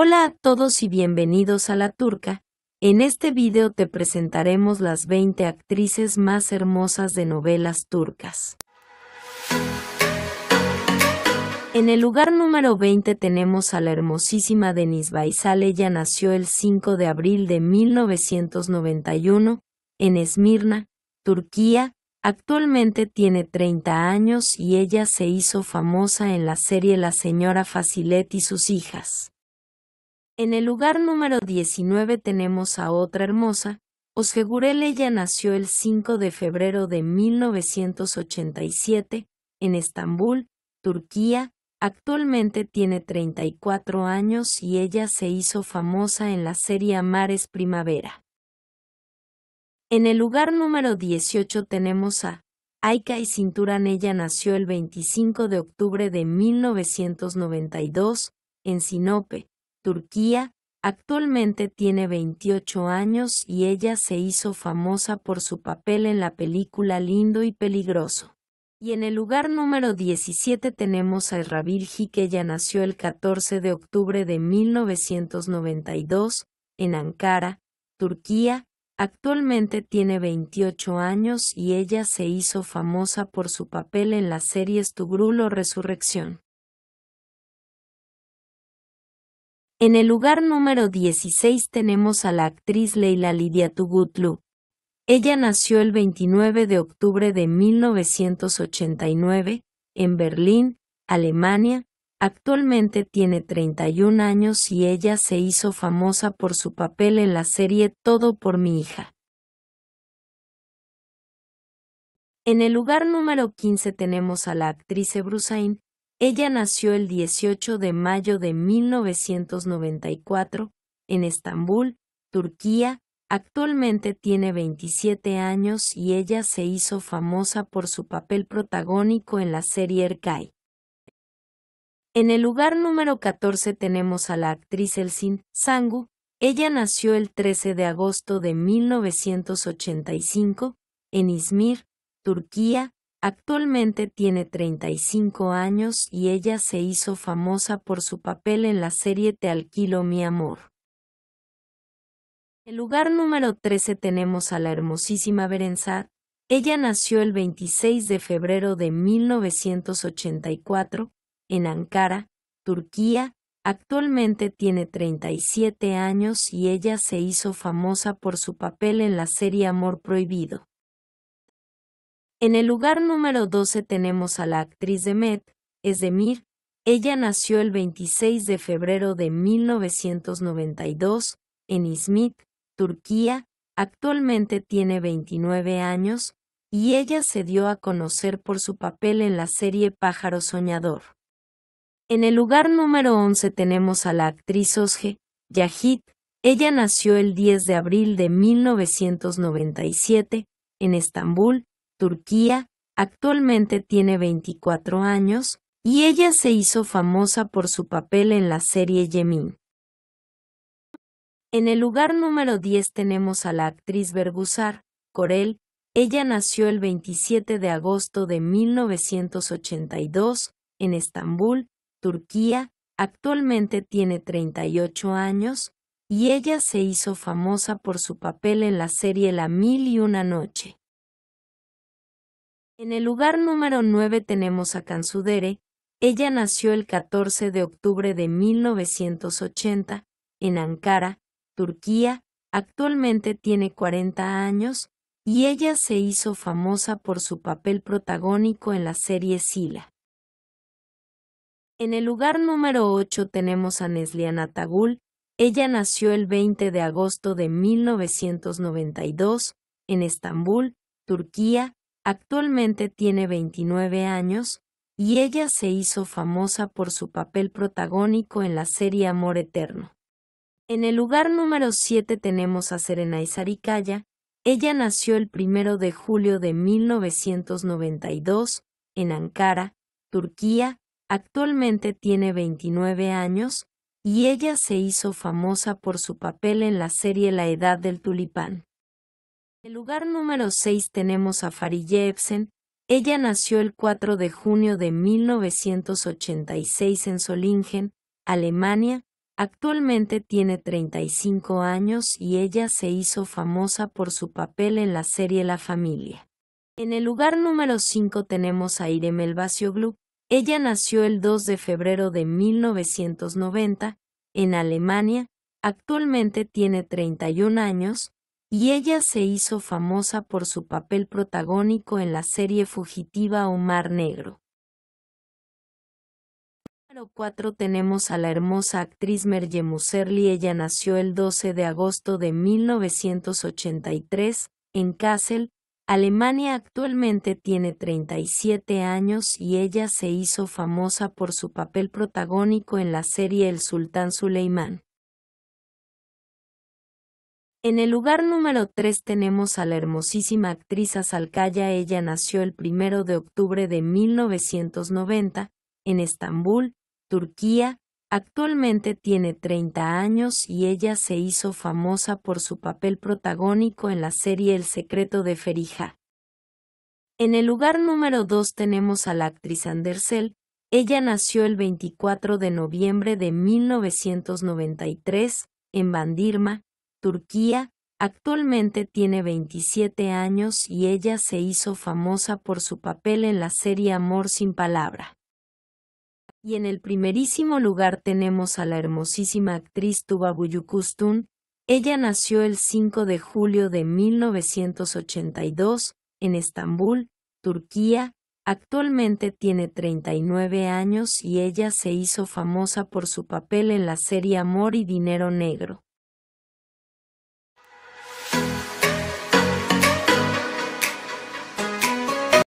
Hola a todos y bienvenidos a La Turca. En este video te presentaremos las 20 actrices más hermosas de novelas turcas. En el lugar número 20 tenemos a la hermosísima Deniz Baisal. Ella nació el 5 de abril de 1991 en Esmirna, Turquía. Actualmente tiene 30 años y ella se hizo famosa en la serie La señora Facilet y sus hijas. En el lugar número 19 tenemos a otra hermosa. Osgegurel ella nació el 5 de febrero de 1987 en Estambul, Turquía. Actualmente tiene 34 años y ella se hizo famosa en la serie Mares Primavera. En el lugar número 18 tenemos a Aika y Cinturan. Ella nació el 25 de octubre de 1992 en Sinope, Turquía, actualmente tiene 28 años y ella se hizo famosa por su papel en la película Lindo y Peligroso. Y en el lugar número 17 tenemos a Virgi que ya nació el 14 de octubre de 1992 en Ankara, Turquía, Actualmente tiene 28 años y ella se hizo famosa por su papel en las series Tugrulo Resurrección. En el lugar número 16 tenemos a la actriz Leila Lidia Tugutlu. Ella nació el 29 de octubre de 1989 en Berlín, Alemania. Actualmente tiene 31 años y ella se hizo famosa por su papel en la serie Todo por mi hija. En el lugar número 15 tenemos a la actriz Ebrusain. Ella nació el 18 de mayo de 1994 en Estambul, Turquía. Actualmente tiene 27 años y ella se hizo famosa por su papel protagónico en la serie Erkay. En el lugar número 14 tenemos a la actriz Elsin Sangu. Ella nació el 13 de agosto de 1985 en Izmir, Turquía. Actualmente tiene 35 años y ella se hizo famosa por su papel en la serie Te alquilo mi amor. En lugar número 13 tenemos a la hermosísima Berenzat. Ella nació el 26 de febrero de 1984 en Ankara, Turquía. Actualmente tiene 37 años y ella se hizo famosa por su papel en la serie Amor Prohibido. En el lugar número 12 tenemos a la actriz Demet Met, Ella nació el 26 de febrero de 1992 en Izmit, Turquía. Actualmente tiene 29 años y ella se dio a conocer por su papel en la serie Pájaro Soñador. En el lugar número 11 tenemos a la actriz Osge, Yahid. Ella nació el 10 de abril de 1997 en Estambul Turquía, actualmente tiene 24 años, y ella se hizo famosa por su papel en la serie Yemin. En el lugar número 10 tenemos a la actriz Bergusar, Corel. Ella nació el 27 de agosto de 1982 en Estambul, Turquía. Actualmente tiene 38 años y ella se hizo famosa por su papel en la serie La Mil y Una Noche. En el lugar número 9 tenemos a Kansudere. Ella nació el 14 de octubre de 1980 en Ankara, Turquía. Actualmente tiene 40 años y ella se hizo famosa por su papel protagónico en la serie Sila. En el lugar número 8 tenemos a Nesliana Tagul. Ella nació el 20 de agosto de 1992 en Estambul, Turquía. Actualmente tiene 29 años y ella se hizo famosa por su papel protagónico en la serie Amor Eterno. En el lugar número 7 tenemos a Serena Isarikaya, Ella nació el 1 de julio de 1992 en Ankara, Turquía. Actualmente tiene 29 años y ella se hizo famosa por su papel en la serie La Edad del Tulipán. En el lugar número 6 tenemos a Farille Ebsen. Ella nació el 4 de junio de 1986 en Solingen, Alemania. Actualmente tiene 35 años y ella se hizo famosa por su papel en la serie La Familia. En el lugar número 5 tenemos a Irem Elbacioglou. Ella nació el 2 de febrero de 1990 en Alemania. Actualmente tiene 31 años y ella se hizo famosa por su papel protagónico en la serie fugitiva O Mar Negro. Número 4 tenemos a la hermosa actriz Merje Muserli. Ella nació el 12 de agosto de 1983 en Kassel, Alemania. Actualmente tiene 37 años y ella se hizo famosa por su papel protagónico en la serie El Sultán Suleimán. En el lugar número 3 tenemos a la hermosísima actriz Azalcaya. Ella nació el 1 de octubre de 1990 en Estambul, Turquía. Actualmente tiene 30 años y ella se hizo famosa por su papel protagónico en la serie El secreto de Ferija. En el lugar número 2 tenemos a la actriz Andersel. Ella nació el 24 de noviembre de 1993 en Bandirma, Turquía, actualmente tiene 27 años y ella se hizo famosa por su papel en la serie Amor sin Palabra. Y en el primerísimo lugar tenemos a la hermosísima actriz Tuba Buyukustun. Ella nació el 5 de julio de 1982 en Estambul, Turquía. Actualmente tiene 39 años y ella se hizo famosa por su papel en la serie Amor y Dinero Negro.